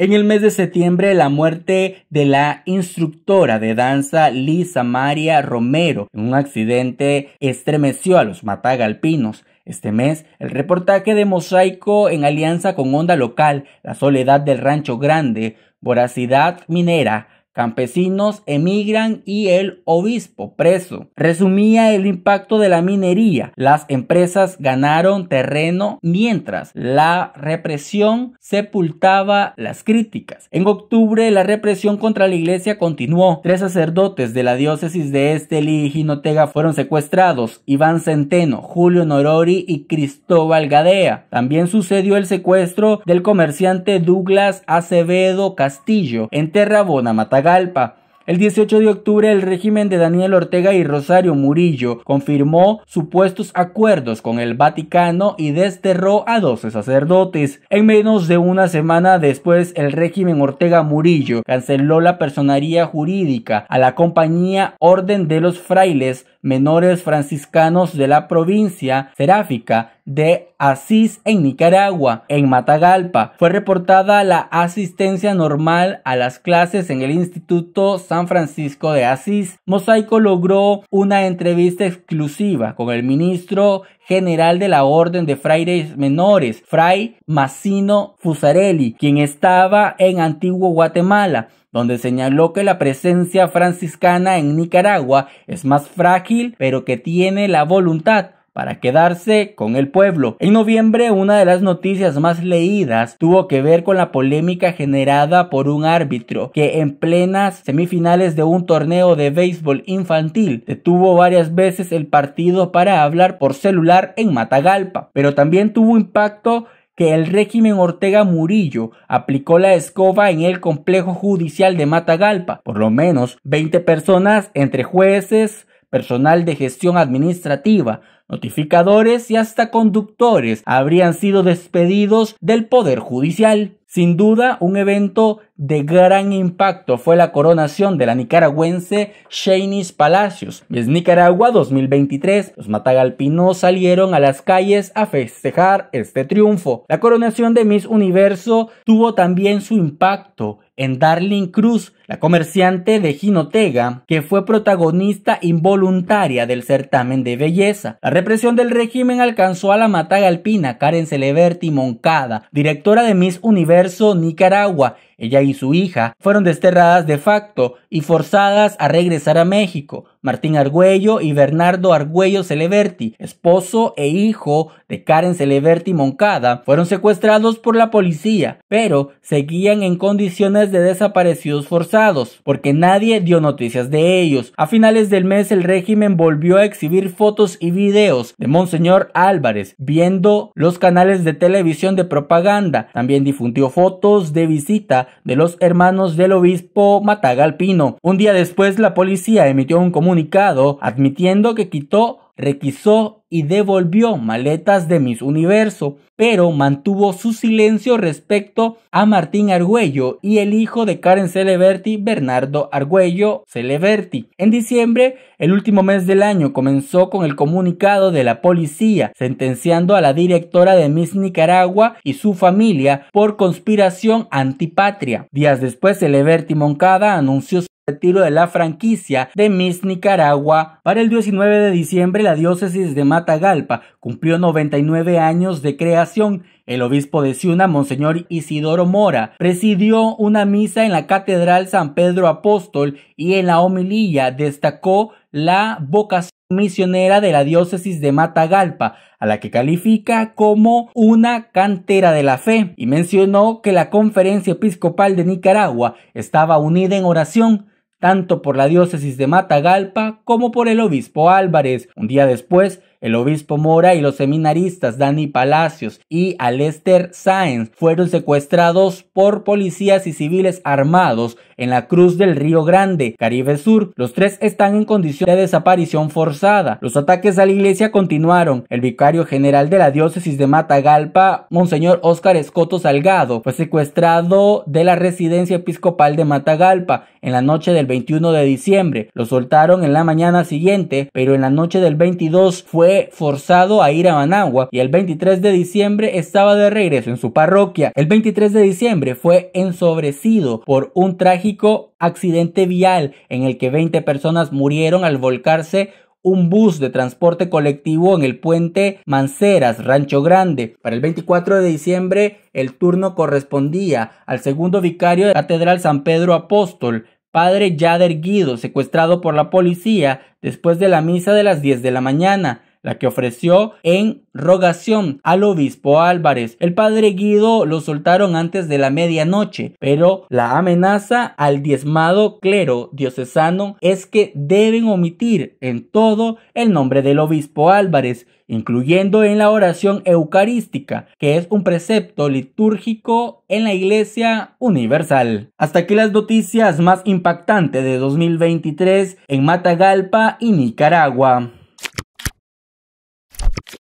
En el mes de septiembre, la muerte de la instructora de danza Lisa María Romero en un accidente estremeció a los matagalpinos. Este mes, el reportaje de Mosaico en alianza con Onda Local, La Soledad del Rancho Grande, Voracidad Minera, Campesinos emigran y el obispo preso. Resumía el impacto de la minería. Las empresas ganaron terreno mientras la represión sepultaba las críticas. En octubre la represión contra la iglesia continuó. Tres sacerdotes de la diócesis de Esteli y Ginotega fueron secuestrados. Iván Centeno, Julio Norori y Cristóbal Gadea. También sucedió el secuestro del comerciante Douglas Acevedo Castillo en Terrabona, Matagalpa. El 18 de octubre el régimen de Daniel Ortega y Rosario Murillo confirmó supuestos acuerdos con el Vaticano y desterró a 12 sacerdotes. En menos de una semana después el régimen Ortega Murillo canceló la personería jurídica a la compañía Orden de los Frailes menores franciscanos de la provincia seráfica de Asís en Nicaragua, en Matagalpa. Fue reportada la asistencia normal a las clases en el Instituto San Francisco de Asís. Mosaico logró una entrevista exclusiva con el ministro general de la Orden de Frailes Menores, Fray Massino Fusarelli, quien estaba en Antiguo Guatemala, donde señaló que la presencia franciscana en Nicaragua es más frágil, pero que tiene la voluntad para quedarse con el pueblo. En noviembre, una de las noticias más leídas tuvo que ver con la polémica generada por un árbitro que en plenas semifinales de un torneo de béisbol infantil detuvo varias veces el partido para hablar por celular en Matagalpa, pero también tuvo impacto que el régimen Ortega Murillo aplicó la escoba en el complejo judicial de Matagalpa. Por lo menos 20 personas, entre jueces, personal de gestión administrativa, notificadores y hasta conductores habrían sido despedidos del Poder Judicial. Sin duda, un evento de gran impacto fue la coronación de la nicaragüense Shanice Palacios. Miss Nicaragua 2023, los matagalpinos salieron a las calles a festejar este triunfo. La coronación de Miss Universo tuvo también su impacto en Darling Cruz, la comerciante de Ginotega, que fue protagonista involuntaria del certamen de belleza. La represión del régimen alcanzó a la alpina Karen Celeberti Moncada, directora de Miss Universo Nicaragua. Ella y su hija fueron desterradas de facto y forzadas a regresar a México. Martín Argüello y Bernardo Argüello Celeberti, esposo e hijo de Karen Celeberti Moncada, fueron secuestrados por la policía, pero seguían en condiciones de desaparecidos forzados porque nadie dio noticias de ellos. A finales del mes el régimen volvió a exhibir fotos y videos de Monseñor Álvarez viendo los canales de televisión de propaganda. También difundió fotos de visita de los hermanos del obispo Matagalpino. Un día después la policía emitió un comunicado admitiendo que quitó requisó y devolvió maletas de Miss Universo, pero mantuvo su silencio respecto a Martín Argüello y el hijo de Karen Celeberti, Bernardo Argüello Celeberti. En diciembre, el último mes del año, comenzó con el comunicado de la policía sentenciando a la directora de Miss Nicaragua y su familia por conspiración antipatria. Días después, Celeberti Moncada anunció su retiro de la franquicia de Miss Nicaragua. Para el 19 de diciembre, la diócesis de Matagalpa cumplió 99 años de creación. El obispo de Ciuna, Monseñor Isidoro Mora, presidió una misa en la Catedral San Pedro Apóstol y en la homilía destacó la vocación misionera de la diócesis de Matagalpa, a la que califica como una cantera de la fe, y mencionó que la conferencia episcopal de Nicaragua estaba unida en oración tanto por la diócesis de Matagalpa como por el obispo Álvarez. Un día después, el obispo Mora y los seminaristas Dani Palacios y Alester Sáenz fueron secuestrados por policías y civiles armados en la cruz del Río Grande, Caribe Sur. Los tres están en condición de desaparición forzada. Los ataques a la iglesia continuaron. El vicario general de la diócesis de Matagalpa, Monseñor Oscar Escoto Salgado, fue secuestrado de la residencia episcopal de Matagalpa en la noche del 21 de diciembre. Lo soltaron en la mañana siguiente, pero en la noche del 22 fue fue forzado a ir a Managua y el 23 de diciembre estaba de regreso en su parroquia. El 23 de diciembre fue ensobrecido por un trágico accidente vial en el que 20 personas murieron al volcarse un bus de transporte colectivo en el puente Manceras, Rancho Grande. Para el 24 de diciembre el turno correspondía al segundo vicario de la Catedral San Pedro Apóstol, padre Yader Guido, secuestrado por la policía después de la misa de las 10 de la mañana la que ofreció en rogación al obispo Álvarez. El padre Guido lo soltaron antes de la medianoche, pero la amenaza al diezmado clero diocesano es que deben omitir en todo el nombre del obispo Álvarez, incluyendo en la oración eucarística, que es un precepto litúrgico en la Iglesia Universal. Hasta aquí las noticias más impactantes de 2023 en Matagalpa y Nicaragua.